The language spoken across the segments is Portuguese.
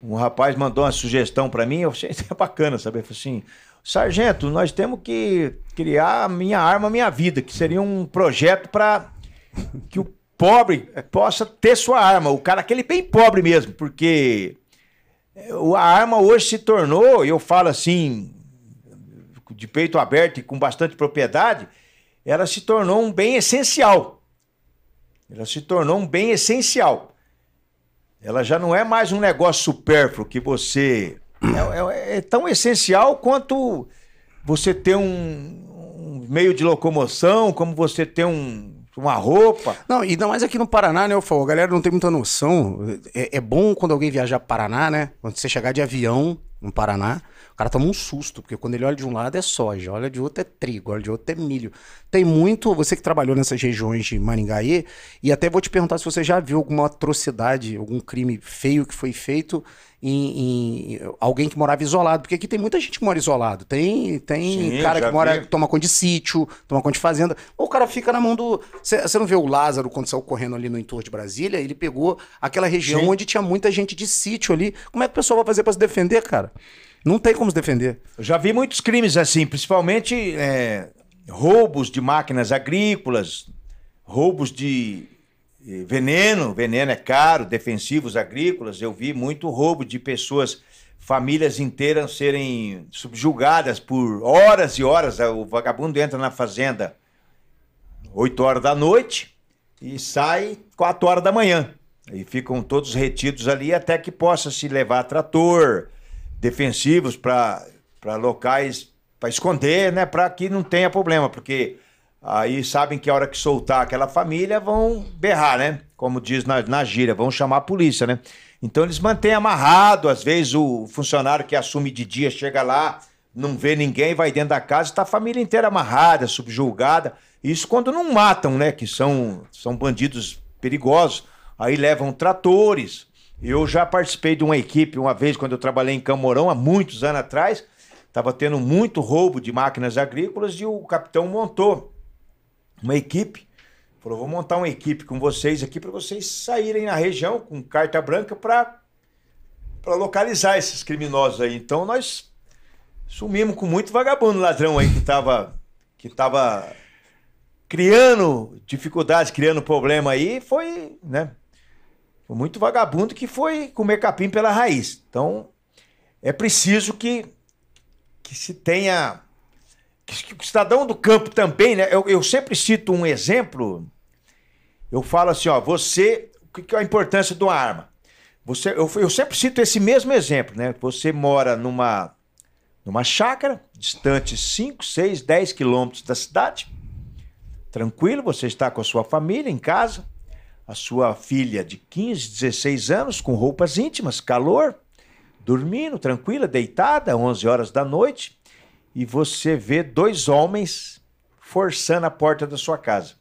Um rapaz mandou uma sugestão para mim, eu achei bacana saber. Falei assim, sargento, nós temos que criar Minha Arma Minha Vida, que seria um projeto para que o pobre possa ter sua arma. O cara, aquele bem pobre mesmo, porque a arma hoje se tornou, eu falo assim, de peito aberto e com bastante propriedade, ela se tornou um bem essencial. Ela se tornou um bem essencial ela já não é mais um negócio supérfluo que você. É, é, é tão essencial quanto você ter um, um, meio de locomoção, como você ter um, uma roupa. Não, e ainda mais aqui no Paraná, né, eu falo, a galera não tem muita noção. É, é bom quando alguém viajar para Paraná, né? Quando você chegar de avião, no Paraná, o cara toma um susto, porque quando ele olha de um lado é soja, olha de outro é trigo, olha de outro é milho. Tem muito, você que trabalhou nessas regiões de Maringaê, e até vou te perguntar se você já viu alguma atrocidade, algum crime feio que foi feito em, em alguém que morava isolado, porque aqui tem muita gente que mora isolado. Tem, tem Sim, cara que mora, vi. toma conta de sítio, toma conta de fazenda, ou o cara fica na mão do. Você não vê o Lázaro quando saiu correndo ali no entorno de Brasília, ele pegou aquela região Sim. onde tinha muita gente de sítio ali. Como é que o pessoal vai fazer para se defender, cara? Não tem como se defender. Eu já vi muitos crimes assim, principalmente é, roubos de máquinas agrícolas, roubos de eh, veneno, veneno é caro, defensivos agrícolas. Eu vi muito roubo de pessoas, famílias inteiras serem subjugadas por horas e horas. O vagabundo entra na fazenda 8 horas da noite e sai 4 horas da manhã. E ficam todos retidos ali até que possa se levar trator, defensivos para locais para esconder, né? Para que não tenha problema, porque aí sabem que a hora que soltar aquela família vão berrar, né? Como diz na, na gíria, vão chamar a polícia, né? Então eles mantêm amarrado, às vezes o funcionário que assume de dia chega lá, não vê ninguém, vai dentro da casa, está a família inteira amarrada, subjulgada. Isso quando não matam, né? Que são, são bandidos perigosos. Aí levam tratores, eu já participei de uma equipe uma vez quando eu trabalhei em Camorão, há muitos anos atrás. Estava tendo muito roubo de máquinas agrícolas e o capitão montou uma equipe. Falou: vou montar uma equipe com vocês aqui para vocês saírem na região com carta branca para localizar esses criminosos aí. Então nós sumimos com muito vagabundo ladrão aí que estava que tava criando dificuldades, criando problema aí. Foi, né? foi muito vagabundo que foi comer capim pela raiz. Então, é preciso que, que se tenha. Que, o cidadão do campo também, né? Eu, eu sempre cito um exemplo. Eu falo assim, ó, você. O que é a importância de uma arma? Você, eu, eu sempre cito esse mesmo exemplo, né? Você mora numa, numa chácara, distante 5, 6, 10 quilômetros da cidade, tranquilo, você está com a sua família em casa a sua filha de 15, 16 anos, com roupas íntimas, calor, dormindo, tranquila, deitada, 11 horas da noite, e você vê dois homens forçando a porta da sua casa.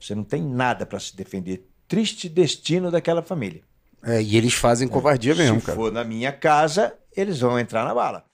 Você não tem nada para se defender. Triste destino daquela família. É, e eles fazem né? covardia é, mesmo, se cara. Se for na minha casa, eles vão entrar na bala.